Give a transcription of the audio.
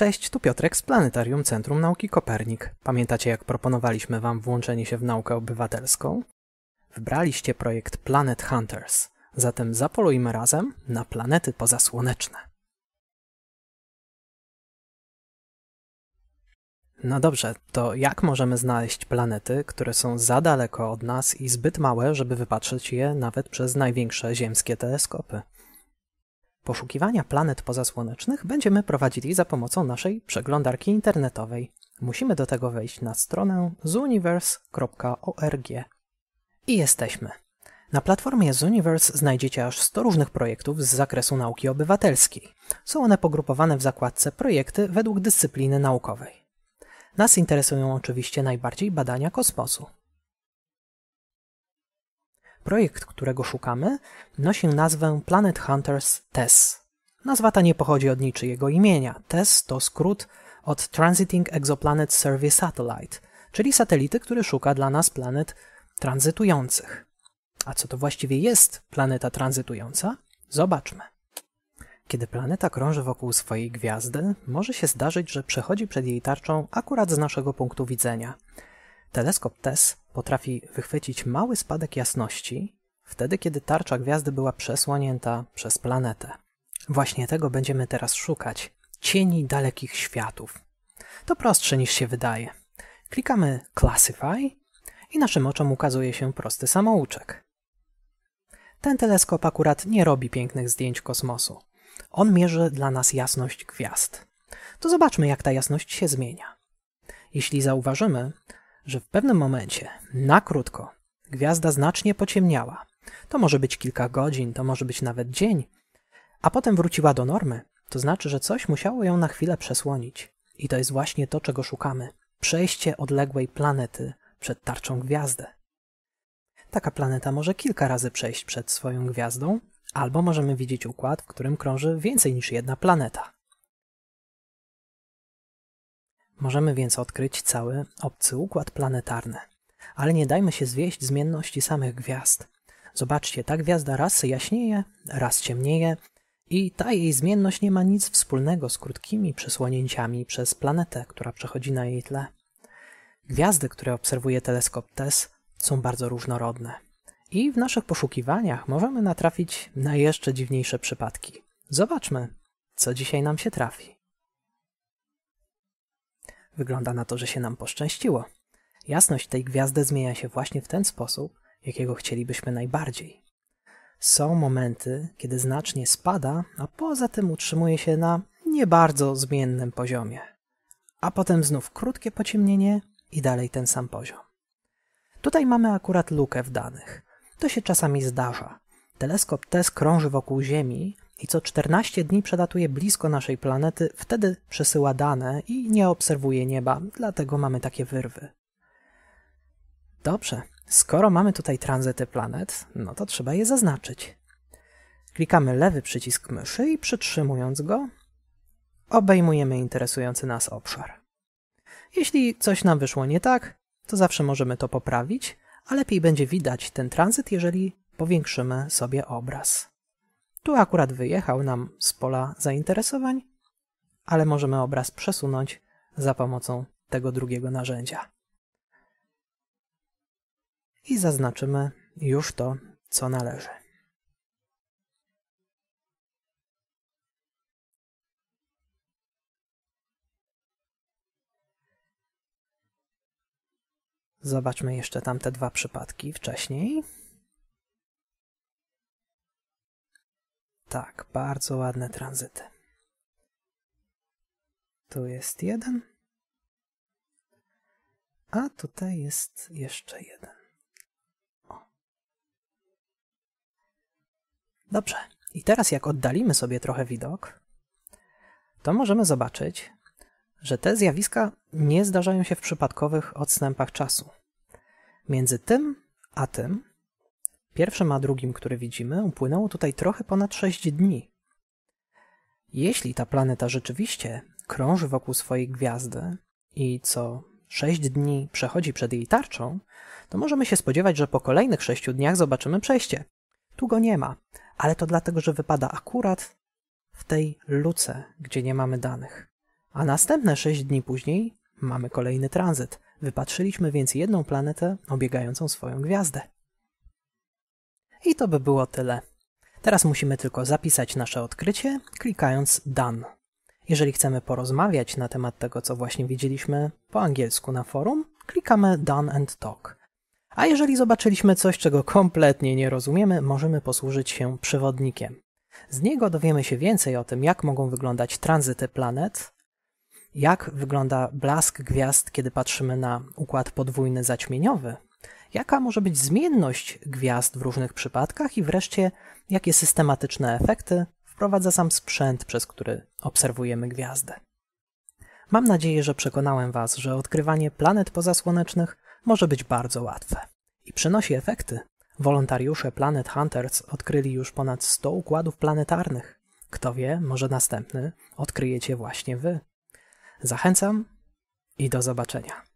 Cześć, tu Piotrek z Planetarium Centrum Nauki Kopernik. Pamiętacie jak proponowaliśmy Wam włączenie się w naukę obywatelską? Wybraliście projekt Planet Hunters, zatem zapolujmy razem na planety pozasłoneczne. No dobrze, to jak możemy znaleźć planety, które są za daleko od nas i zbyt małe, żeby wypatrzeć je nawet przez największe ziemskie teleskopy? Poszukiwania planet pozasłonecznych będziemy prowadzili za pomocą naszej przeglądarki internetowej. Musimy do tego wejść na stronę zooniverse.org. I jesteśmy. Na platformie Zooniverse znajdziecie aż 100 różnych projektów z zakresu nauki obywatelskiej. Są one pogrupowane w zakładce Projekty według dyscypliny naukowej. Nas interesują oczywiście najbardziej badania kosmosu. Projekt, którego szukamy, nosi nazwę Planet Hunters TESS. Nazwa ta nie pochodzi od niczyjego imienia. TESS to skrót od Transiting Exoplanet Survey Satellite, czyli satelity, który szuka dla nas planet tranzytujących. A co to właściwie jest planeta tranzytująca? Zobaczmy. Kiedy planeta krąży wokół swojej gwiazdy, może się zdarzyć, że przechodzi przed jej tarczą akurat z naszego punktu widzenia – Teleskop TESS potrafi wychwycić mały spadek jasności wtedy, kiedy tarcza gwiazdy była przesłonięta przez planetę. Właśnie tego będziemy teraz szukać cieni dalekich światów. To prostsze niż się wydaje. Klikamy Classify i naszym oczom ukazuje się prosty samouczek. Ten teleskop akurat nie robi pięknych zdjęć kosmosu. On mierzy dla nas jasność gwiazd. To zobaczmy, jak ta jasność się zmienia. Jeśli zauważymy, że w pewnym momencie, na krótko, gwiazda znacznie pociemniała. To może być kilka godzin, to może być nawet dzień, a potem wróciła do normy. To znaczy, że coś musiało ją na chwilę przesłonić. I to jest właśnie to, czego szukamy. Przejście odległej planety przed tarczą gwiazdy. Taka planeta może kilka razy przejść przed swoją gwiazdą, albo możemy widzieć układ, w którym krąży więcej niż jedna planeta. Możemy więc odkryć cały obcy układ planetarny. Ale nie dajmy się zwieść zmienności samych gwiazd. Zobaczcie, ta gwiazda raz jaśnieje, raz ciemnieje i ta jej zmienność nie ma nic wspólnego z krótkimi przesłonięciami przez planetę, która przechodzi na jej tle. Gwiazdy, które obserwuje teleskop TESS, są bardzo różnorodne. I w naszych poszukiwaniach możemy natrafić na jeszcze dziwniejsze przypadki. Zobaczmy, co dzisiaj nam się trafi. Wygląda na to, że się nam poszczęściło. Jasność tej gwiazdy zmienia się właśnie w ten sposób, jakiego chcielibyśmy najbardziej. Są momenty, kiedy znacznie spada, a poza tym utrzymuje się na nie bardzo zmiennym poziomie. A potem znów krótkie pociemnienie i dalej ten sam poziom. Tutaj mamy akurat lukę w danych. To się czasami zdarza. Teleskop TESS krąży wokół Ziemi, i co 14 dni przelatuje blisko naszej planety, wtedy przesyła dane i nie obserwuje nieba, dlatego mamy takie wyrwy. Dobrze, skoro mamy tutaj tranzyty planet, no to trzeba je zaznaczyć. Klikamy lewy przycisk myszy i przytrzymując go, obejmujemy interesujący nas obszar. Jeśli coś nam wyszło nie tak, to zawsze możemy to poprawić, a lepiej będzie widać ten tranzyt, jeżeli powiększymy sobie obraz. Tu akurat wyjechał nam z pola zainteresowań, ale możemy obraz przesunąć za pomocą tego drugiego narzędzia. I zaznaczymy już to, co należy. Zobaczmy jeszcze tamte dwa przypadki wcześniej. Tak, bardzo ładne tranzyty. Tu jest jeden. A tutaj jest jeszcze jeden. O. Dobrze. I teraz jak oddalimy sobie trochę widok, to możemy zobaczyć, że te zjawiska nie zdarzają się w przypadkowych odstępach czasu. Między tym a tym Pierwszym a drugim, który widzimy, upłynęło tutaj trochę ponad 6 dni. Jeśli ta planeta rzeczywiście krąży wokół swojej gwiazdy i co 6 dni przechodzi przed jej tarczą, to możemy się spodziewać, że po kolejnych 6 dniach zobaczymy przejście. Tu go nie ma, ale to dlatego, że wypada akurat w tej luce, gdzie nie mamy danych. A następne 6 dni później mamy kolejny tranzyt. Wypatrzyliśmy więc jedną planetę obiegającą swoją gwiazdę. I to by było tyle. Teraz musimy tylko zapisać nasze odkrycie, klikając Done. Jeżeli chcemy porozmawiać na temat tego, co właśnie widzieliśmy po angielsku na forum, klikamy Done and Talk. A jeżeli zobaczyliśmy coś, czego kompletnie nie rozumiemy, możemy posłużyć się przewodnikiem. Z niego dowiemy się więcej o tym, jak mogą wyglądać tranzyty planet, jak wygląda blask gwiazd, kiedy patrzymy na układ podwójny zaćmieniowy, Jaka może być zmienność gwiazd w różnych przypadkach i wreszcie jakie systematyczne efekty wprowadza sam sprzęt, przez który obserwujemy gwiazdę. Mam nadzieję, że przekonałem Was, że odkrywanie planet pozasłonecznych może być bardzo łatwe i przynosi efekty. Wolontariusze Planet Hunters odkryli już ponad 100 układów planetarnych. Kto wie, może następny odkryjecie właśnie Wy. Zachęcam i do zobaczenia.